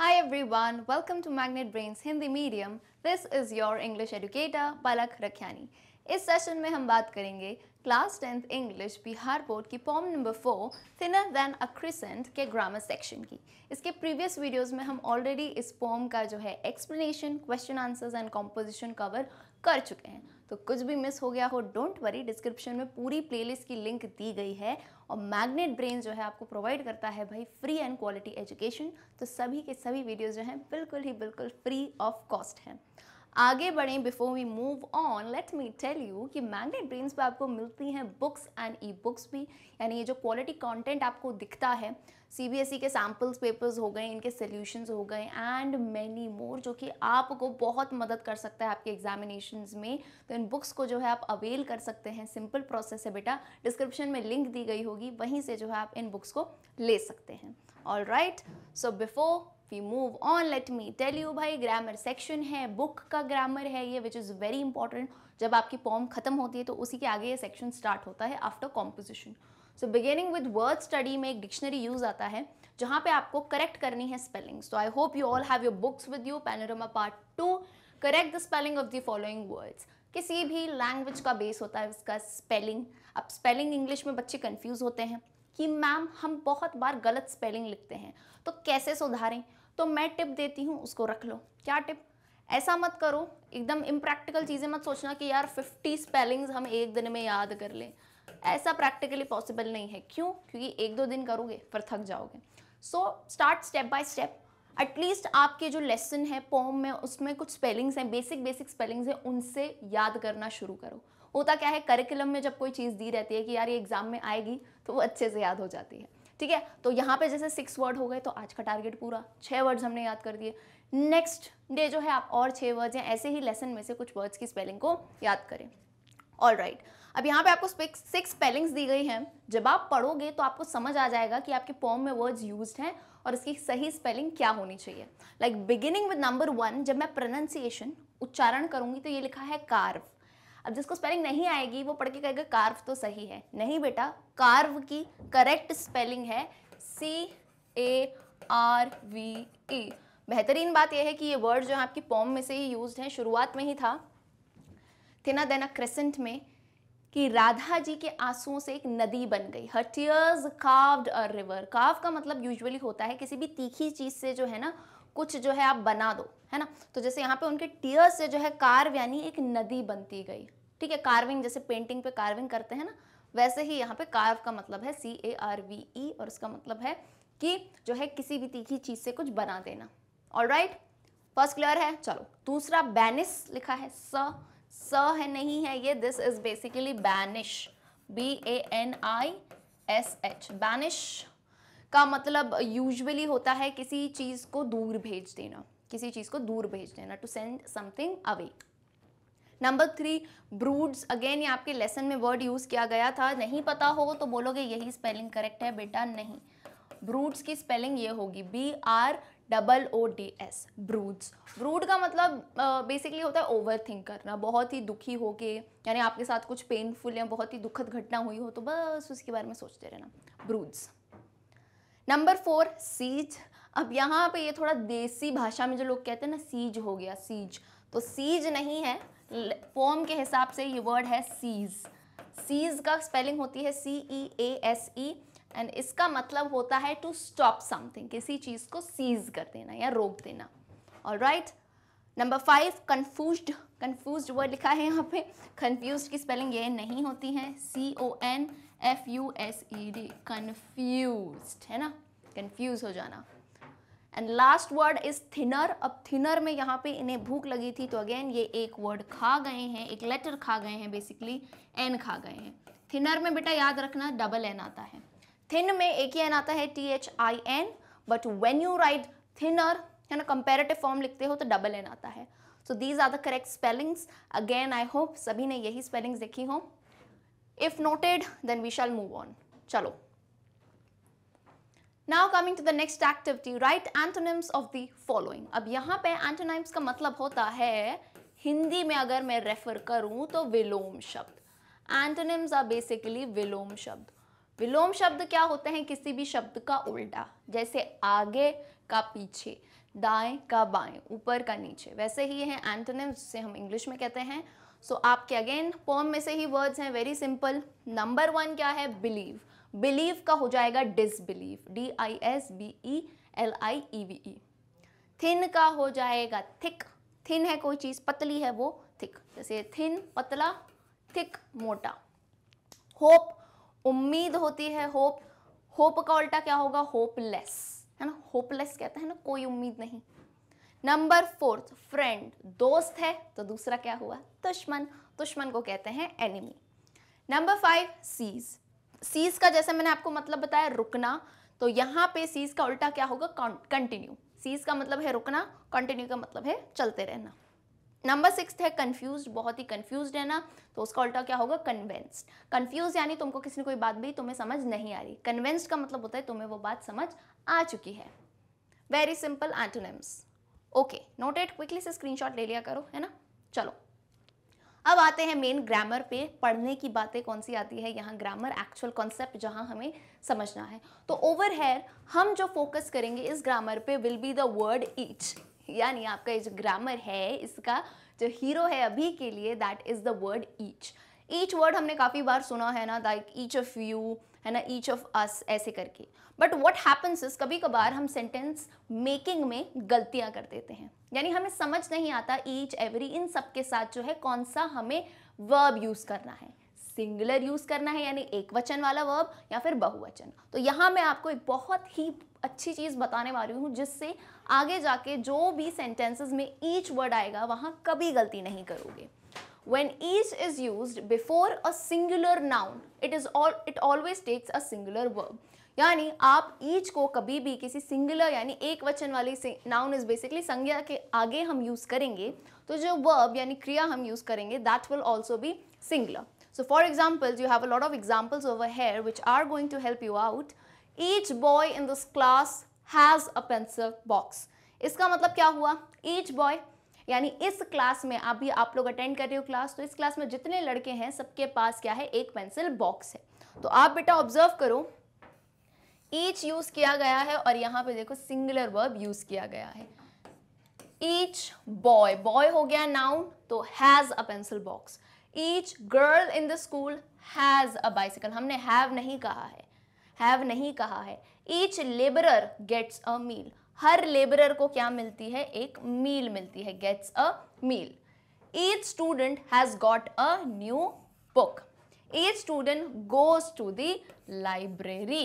Hi everyone, welcome to Magnet Brains Hindi Medium. This is your English educator Balak Rakhyani. इस session में हम बात करेंगे class tenth English Bihar board की poem number four thinner than a crescent के grammar section की इसके previous videos में हम ऑलरेडी इस पॉम का जो है explanation question answers and composition cover कर चुके हैं तो कुछ भी मिस हो गया हो डोंट वरी डिस्क्रिप्शन में पूरी प्लेलिस्ट की लिंक दी गई है और मैग्नेट ब्रेन जो है आपको प्रोवाइड करता है भाई फ्री एंड क्वालिटी एजुकेशन तो सभी के सभी वीडियोज़ जो हैं बिल्कुल ही बिल्कुल फ्री ऑफ कॉस्ट हैं आगे बढ़ें before we move on let me tell you कि मैग्नेट ब्रेन्स पर आपको मिलती हैं बुक्स एंड ई बुक्स भी यानी ये जो क्वालिटी कंटेंट आपको दिखता है सीबीएसई e के सैम्पल्स पेपर्स हो गए इनके सॉल्यूशंस हो गए एंड मैनी मोर जो कि आपको बहुत मदद कर सकता है आपके एग्जामिनेशन में तो इन बुक्स को जो है आप अवेल कर सकते हैं सिंपल प्रोसेस है बेटा डिस्क्रिप्शन में लिंक दी गई होगी वहीं से जो है आप इन बुक्स को ले सकते हैं all right so before we move on let me tell you भाई ग्रामर सेक्शन है बुक का ग्रामर है ये विच इज़ वेरी इंपॉर्टेंट जब आपकी पॉम खत्म होती है तो उसी के आगे ये सेक्शन स्टार्ट होता है after composition so beginning with word study में एक डिक्शनरी यूज आता है जहां पे आपको करेक्ट करनी है spelling so I hope you all have your books with you Panorama part two correct the spelling of the following words किसी भी लैंग्वेज का बेस होता है उसका स्पेलिंग अब स्पेलिंग इंग्लिश में बच्चे कंफ्यूज होते हैं कि मैम हम बहुत बार गलत स्पेलिंग लिखते हैं तो कैसे सुधारें तो मैं टिप देती हूँ उसको रख लो क्या टिप ऐसा मत करो एकदम इम्प्रैक्टिकल चीज़ें मत सोचना कि यार 50 स्पेलिंग्स हम एक दिन में याद कर लें ऐसा प्रैक्टिकली पॉसिबल नहीं है क्यों क्योंकि एक दो दिन करोगे फिर थक जाओगे so start step by step at least आपके जो लेसन है पोम में उसमें कुछ स्पेलिंग्स हैं बेसिक बेसिक स्पेलिंग्स हैं उनसे याद करना शुरू करो होता क्या है करिकुलम में जब कोई चीज़ दी रहती है कि यार ये एग्ज़ाम में आएगी तो वो अच्छे से याद हो जाती है ठीक है तो यहाँ पे जैसे सिक्स वर्ड हो गए तो आज का टारगेट पूरा छः वर्ड्स हमने याद कर दिए नेक्स्ट डे जो है आप और छः वर्ड्स या ऐसे ही लेसन में से कुछ वर्ड्स की स्पेलिंग को याद करें ऑल राइट अब यहाँ पे आपको सिक्स स्पेलिंग्स दी गई हैं जब आप पढ़ोगे तो आपको समझ आ जाएगा कि आपके पॉम में वर्ड्स यूज हैं और इसकी सही स्पेलिंग क्या होनी चाहिए like beginning with number one जब मैं प्रोनाउंसिएशन उच्चारण करूंगी तो ये लिखा है कार्व अब जिसको स्पेलिंग नहीं आएगी वो पढ़ के कहेगा कार्व तो सही है नहीं बेटा कार्व की करेक्ट स्पेलिंग है सी ए आर वी ई बेहतरीन बात यह है कि ये वर्ड जो है आपकी पॉम में से ही यूज हैं शुरुआत में ही था देना क्रेसेंट में कि राधा जी के आंसुओं से एक नदी बन गई हर टीयर्स काव्ड अ रिवर काव का मतलब यूजुअली होता है किसी भी तीखी चीज़ से जो है ना कुछ जो है आप बना दो है ना तो जैसे यहाँ पे उनके टीयर्स से जो है कार्व यानी एक नदी बनती गई ठीक है कार्विंग जैसे पेंटिंग पे कार्विंग करते हैं ना वैसे ही यहाँ पे कार्व का मतलब है सी ए आर वी ई और उसका मतलब है कि जो है किसी भी तीखी चीज़ से कुछ बना देना ऑल राइट फर्स्ट क्लियर है चलो दूसरा बैनिस लिखा है स स है नहीं है ये this is basically banish B A N I S H banish का मतलब यूजली होता है किसी चीज़ को दूर भेज देना किसी चीज़ को दूर भेज देना to send something away number three broods again ये आपके लेसन में वर्ड यूज़ किया गया था नहीं पता हो तो बोलोगे यही स्पेलिंग करेक्ट है बेटा नहीं ब्रूड्स की स्पेलिंग ये होगी B R double O D S broods brood का मतलब बेसिकली uh, होता है ओवर थिंक करना बहुत ही दुखी होके यानी आपके साथ कुछ पेनफुल या बहुत ही दुखद घटना हुई हो तो बस उसके बारे में सोचते रहना ब्रूड्स नंबर फोर सीज अब यहाँ पे ये थोड़ा देसी भाषा में जो लोग कहते हैं ना सीज हो गया सीज तो सीज नहीं है फॉर्म के हिसाब से ये वर्ड है सीज़ सीज का स्पेलिंग होती है सी ई ए एस ई एंड इसका मतलब होता है टू स्टॉप समथिंग किसी चीज़ को सीज कर देना या रोक देना और right number five confuse confuse word लिखा है यहाँ पे कन्फ्यूज की स्पेलिंग ये नहीं होती है C O N F U S E D confuse है ना कन्फ्यूज हो जाना and last word is thinner अब थिनर में यहाँ पे इन्हें भूख लगी थी तो अगेन ये एक वर्ड खा गए हैं एक लेटर खा गए हैं बेसिकली एन खा गए हैं थिनर में बेटा याद रखना डबल एन आता है थिन में एक ही एन आता है T H I N but when you write thinner है ना कंपेरेटिव फॉर्म लिखते हो तो डबल एन आता है so these are the correct spellings again I hope सभी ने यही स्पेलिंग्स देखी हो if noted then we shall move on चलो now coming to the next activity write antonyms of the following अब यहाँ पे एंटोनिम्स का मतलब होता है हिंदी में अगर मैं रेफर करूँ तो विलोम शब्द एंटोनिम्स आर बेसिकली विलोम शब्द विलोम शब्द क्या होते हैं किसी भी शब्द का उल्टा जैसे आगे का पीछे दाएं का बाएं ऊपर का नीचे वैसे ही है एंटोनिम जिसे हम इंग्लिश में कहते हैं सो so, आपके अगेन पोम में से ही वर्ड्स हैं वेरी सिंपल नंबर वन क्या है बिलीव बिलीव का हो जाएगा disbelieve D I S B E L I E V E thin का हो जाएगा थिक थिन है कोई चीज़ पतली है वो थिक जैसे थिन पतला थिक मोटा होप उम्मीद होती है होप होप का उल्टा क्या होगा होपलेस है ना होपलेस कहते हैं ना कोई उम्मीद नहीं नंबर फोर्थ फ्रेंड दोस्त है तो दूसरा क्या हुआ दुश्मन दुश्मन को कहते हैं enemy number five cease cease का जैसे मैंने आपको मतलब बताया रुकना तो यहां पे सीज का उल्टा क्या होगा कंटिन्यू सीज का मतलब है रुकना कंटिन्यू का मतलब है चलते रहना नंबर सिक्स है कन्फ्यूज बहुत ही कन्फ्यूज है ना तो उसका उल्टा क्या होगा कन्वेंस्ड कन्फ्यूज यानी तुमको किसी ने कोई बात भी तुम्हें समझ नहीं आ रही कन्वेंस्ड का मतलब होता है तुम्हें वो बात समझ आ चुकी है very simple antonyms okay noted quickly से स्क्रीनशॉट ले लिया करो है ना चलो अब आते हैं मेन ग्रामर पे पढ़ने की बातें कौन सी आती है यहाँ ग्रामर एक्चुअल कॉन्सेप्ट जहाँ हमें समझना है तो ओवर हेयर हम जो फोकस करेंगे इस ग्रामर पे will be the word each यानी आपका ये जो ग्रामर है इसका जो हीरो है अभी के लिए that is the word each each word हमने काफ़ी बार सुना है ना लाइक ईच ऑफ यू है ना ईच ऑफ अस ऐसे करके बट वॉट हैपन्स इज कभी कभार हम सेंटेंस मेकिंग में गलतियाँ कर देते हैं यानी हमें समझ नहीं आता ईच एवरी इन सब के साथ जो है कौन सा हमें वर्ब यूज़ करना है सिंगुलर यूज करना है यानी एक वचन वाला वर्ब या फिर बहुवचन तो यहाँ मैं आपको एक बहुत ही अच्छी चीज़ बताने वाली हूँ जिससे आगे जाके जो भी सेंटेंसेस में ईच वर्ड आएगा वहाँ कभी गलती नहीं करोगे when each is use before a singular noun it is it always takes a singular verb यानी आप ईच को कभी भी किसी सिंगुलर यानी एक वचन वाली नाउन इज बेसिकली संज्ञा के आगे हम यूज़ करेंगे तो जो वर्ब यानी क्रिया हम यूज़ करेंगे that will also be singular So for examples, you have a lot of examples over here which are going to help you out. Each boy in this class has a pencil box. इसका मतलब क्या हुआ Each boy यानी इस class में आप भी आप लोग अटेंड कर रहे हो क्लास तो इस क्लास में जितने लड़के हैं सबके पास क्या है एक पेंसिल बॉक्स है तो आप बेटा ऑब्जर्व करो ईच यूज़ किया गया है और यहाँ पे देखो सिंगुलर वर्ब यूज़ किया गया है ईच बॉय बॉय हो गया नाउन तो has a pencil box each girl in the school has a bicycle हमने हैव नहीं कहा है हैव नहीं कहा है each labourer gets a meal हर लेबरर को क्या मिलती है एक मील मिलती है gets a meal each student has got a new book each student goes to the library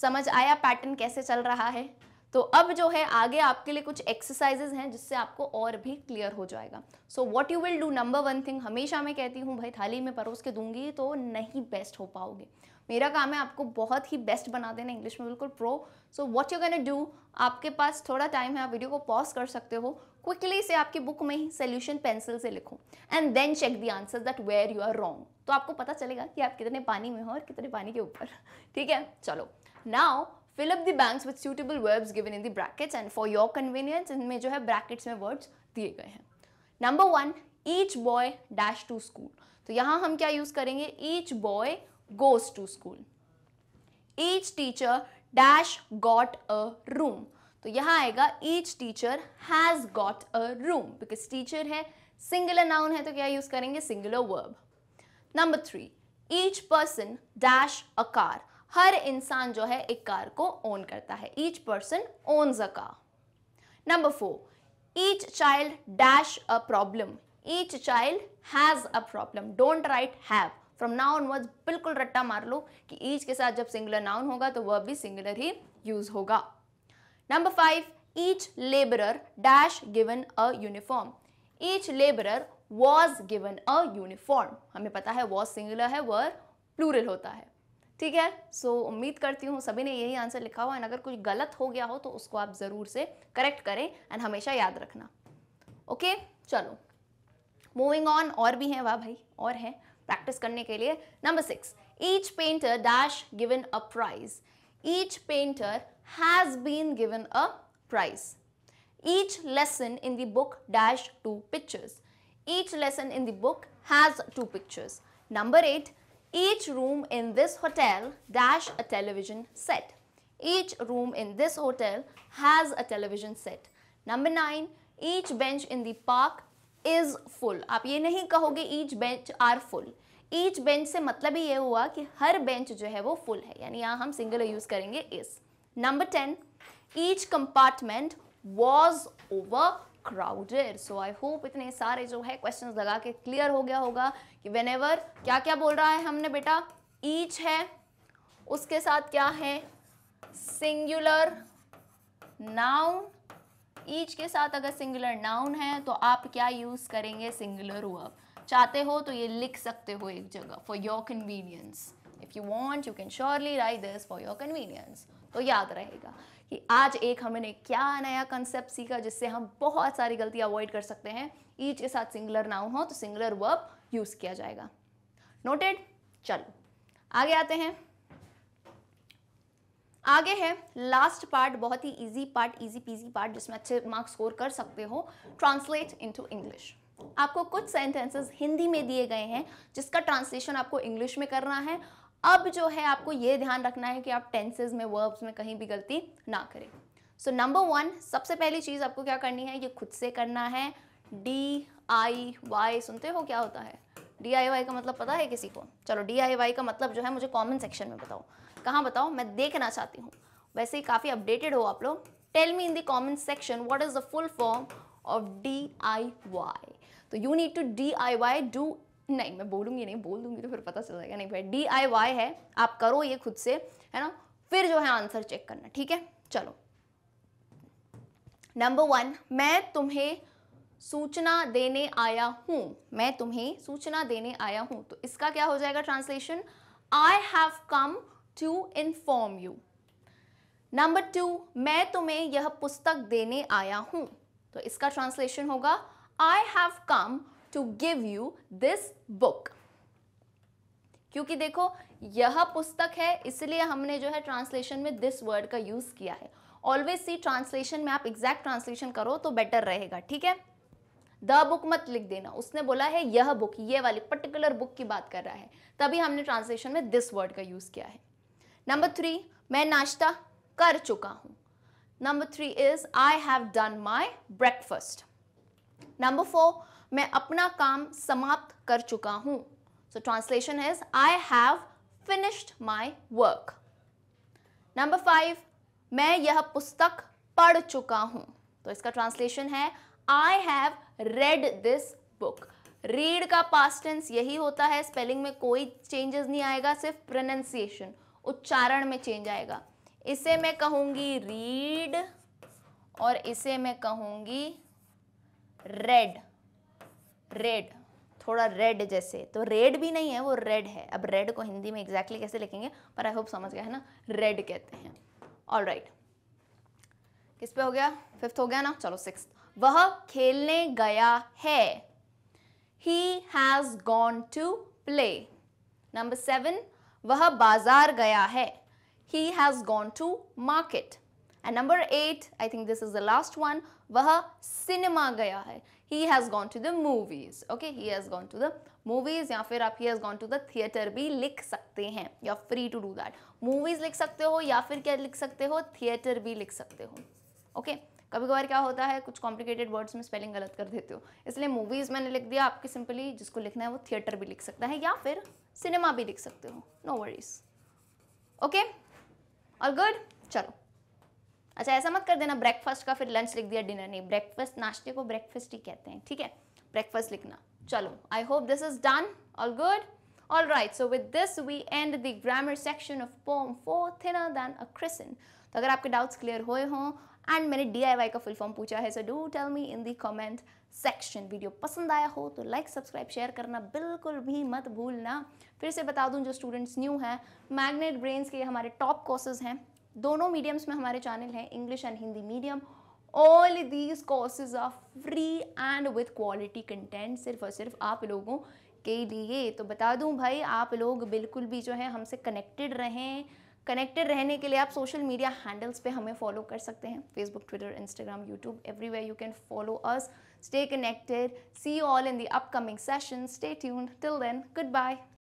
समझ आया पैटर्न कैसे चल रहा है तो अब जो है आगे आपके लिए कुछ एक्सरसाइजेज हैं जिससे आपको और भी क्लियर हो जाएगा so what you will do number one thing हमेशा मैं कहती हूँ भाई थाली में परोस के दूंगी तो नहीं बेस्ट हो पाओगे मेरा काम है आपको बहुत ही बेस्ट बना देना इंग्लिश में बिल्कुल pro so what you can do आपके पास थोड़ा टाइम है आप वीडियो को पॉज कर सकते हो क्विकली से आपकी बुक में ही सोल्यूशन पेंसिल से लिखो and then check the answer that where you are wrong तो आपको पता चलेगा कि आप कितने पानी में हो और कितने पानी के ऊपर ठीक है चलो now fill up the banks with suitable verbs given in the brackets and for your convenience इनमें जो है ब्रैकेट्स में वर्ड्स दिए गए हैं number one each boy dash to school तो यहाँ हम क्या यूज़ करेंगे each boy goes to school each teacher dash got a room तो यहाँ आएगा each teacher has got a room because teacher है सिंगुलर नाउन है तो क्या यूज़ करेंगे singular verb number three each person dash a car हर इंसान जो है एक कार को ओन करता है each person owns a car number four each child dash a problem each child has a problem don't write have from now onwards बिल्कुल रट्टा मार लो कि ईच के साथ जब सिंगुलर नाउन होगा तो वह भी सिंगुलर ही यूज होगा number five each labourer dash given a uniform each labourer was given a uniform हमें पता है वॉज सिंगुलर है वर प्लूरल होता है ठीक है सो so, उम्मीद करती हूँ सभी ने यही आंसर लिखा हुआ एंड अगर कुछ गलत हो गया हो तो उसको आप ज़रूर से करेक्ट करें एंड हमेशा याद रखना ओके okay? चलो मूविंग ऑन और भी हैं वाह भाई और हैं प्रैक्टिस करने के लिए number six each painter dash given a prize each painter has been given a prize each lesson in the book dash two pictures each lesson in the book has two pictures number eight Each room in this hotel dash a television set. Each room in this hotel has a television set. Number 9 each bench in the park is full. aap ye nahi kahoge each bench are full. Each bench se matlab ही ये हुआ कि हर bench जो है वो full है यानी यहाँ हम सिंगल यूज़ करेंगे इस number ten each compartment was over crowded so I hope इतने सारे जो है क्वेश्चन लगा के क्लियर हो गया होगा कि वेन एवर क्या क्या बोल रहा है हमने बेटा ईच है उसके साथ क्या है सिंगुलर नाउन ईच के साथ अगर सिंगुलर नाउन है तो आप क्या यूज़ करेंगे सिंगुलर वर्ब चाहते हो तो ये लिख सकते हो एक जगह for your convenience if you want you can surely write this for your convenience तो याद रहेगा कि आज एक हमने क्या नया कंसेप्ट सीखा जिससे हम बहुत सारी गलती अवॉइड कर सकते हैं ईच के साथ सिंगुलर नाउन हो तो सिंगुलर वर्ब यूज़ किया जाएगा नोटेड चलो आगे आते हैं आगे है लास्ट पार्ट बहुत ही easy part easy peasy part जिसमें अच्छे मार्क्स स्कोर कर सकते हो ट्रांसलेट इनटू इंग्लिश आपको कुछ सेंटेंसेस हिंदी में दिए गए हैं जिसका ट्रांसलेशन आपको इंग्लिश में करना है अब जो है आपको ये ध्यान रखना है कि आप टेंसेज में वर्ब्स में कहीं भी गलती ना करें सो नंबर वन सबसे पहली चीज़ आपको क्या करनी है ये खुद से करना है डी आई वाई सुनते हो क्या होता है डी आई वाई का मतलब पता है किसी को चलो डी आई वाई का मतलब जो है मुझे कमेंट सेक्शन में बताओ कहाँ बताओ मैं देखना चाहती हूँ वैसे ही काफ़ी अपडेटेड हो आप लोग tell me in the comment section what is the full form of D I Y तो you need to D I Y do नहीं मैं बोलूंगी नहीं बोल दूंगी तो फिर पता चल जाएगा नहीं भाई डी आई वाई है आप करो ये खुद से है ना फिर जो है आंसर चेक करना ठीक है चलो नंबर वन मैं तुम्हें सूचना देने आया हूँ मैं तुम्हें सूचना देने आया हूं तो इसका क्या हो जाएगा translation I have come to inform you number two मैं तुम्हें यह पुस्तक देने आया हूं तो इसका ट्रांसलेशन होगा I have come to give you this book क्योंकि देखो यह पुस्तक है इसलिए हमने जो है ट्रांसलेशन में दिस वर्ड का यूज किया है ऑलवेज सी ट्रांसलेशन में आप एग्जैक्ट ट्रांसलेशन करो तो बेटर रहेगा ठीक है द बुक मत लिख देना उसने बोला है यह बुक ये वाली पर्टिकुलर बुक की बात कर रहा है तभी हमने ट्रांसलेशन में दिस वर्ड का यूज़ किया है नंबर थ्री मैं नाश्ता कर चुका हूं number three is I have done my breakfast number four मैं अपना काम समाप्त कर चुका हूं so translation is I have finished my work number five मैं यह पुस्तक पढ़ चुका हूं तो इसका ट्रांसलेशन है I have read this book read का पास टेंस यही होता है स्पेलिंग में कोई चेंजेस नहीं आएगा सिर्फ प्रोनाउंसिएशन उच्चारण में चेंज आएगा इसे मैं कहूंगी रीड और इसे मैं कहूंगी रेड रेड थोड़ा रेड जैसे तो रेड भी नहीं है वो रेड है अब रेड को हिंदी में एग्जैक्टली exactly कैसे लिखेंगे पर आई होप समझ गया है ना रेड कहते हैं ऑल राइट किस पे हो गया फिफ्थ हो गया ना चलो सिक्स वह खेलने गया है he has gone to play number seven वह बाजार गया है he has gone to market and number eight I think this is the last one वह सिनेमा गया है he has gone to the movies okay he has gone to the movies या फिर आप he has gone to the theatre भी लिख सकते हैं या free to do that movies लिख सकते हो या फिर क्या लिख सकते हो थिएटर भी लिख सकते हो ओके okay? कभी कभार क्या होता है कुछ कॉम्प्लिकेटेड वर्ड्स में स्पेलिंग गलत कर देते हो इसलिए मूवीज़ मैंने लिख दिया आपके सिंपली जिसको लिखना है वो थिएटर भी लिख सकता है या फिर सिनेमा भी लिख सकते हो नो वरीज ओके और गुड चलो अच्छा ऐसा मत कर देना ब्रेकफास्ट का फिर लंच लिख दिया डिनर नहीं ब्रेकफास्ट नाश्ते को ब्रेकफास्ट ही कहते हैं ठीक है ब्रेकफास्ट लिखना चलो I hope this is done all good all right so with this we end the grammar section of poem 4 thinner than a crescent तो अगर आपके डाउट्स क्लियर हुए हों एंड मैंने DIY का फुल फॉर्म पूछा है so do tell me in the comment section video पसंद आया हो तो लाइक सब्सक्राइब शेयर करना बिल्कुल भी मत भूलना फिर से बता दूं जो स्टूडेंट्स न्यू हैं मैग्नेट ब्रेन्स के हमारे टॉप कोर्सेज हैं दोनों मीडियम्स में हमारे चैनल हैं English and Hindi medium all these courses are free and with quality content सिर्फ और सिर्फ आप लोगों के लिए तो बता दूं भाई आप लोग बिल्कुल भी जो है हमसे कनेक्टेड रहें कनेक्टेड रहने के लिए आप सोशल मीडिया हैंडल्स पे हमें फॉलो कर सकते हैं Facebook Twitter Instagram YouTube everywhere you can follow us stay connected see all in the upcoming session stay tuned till then good bye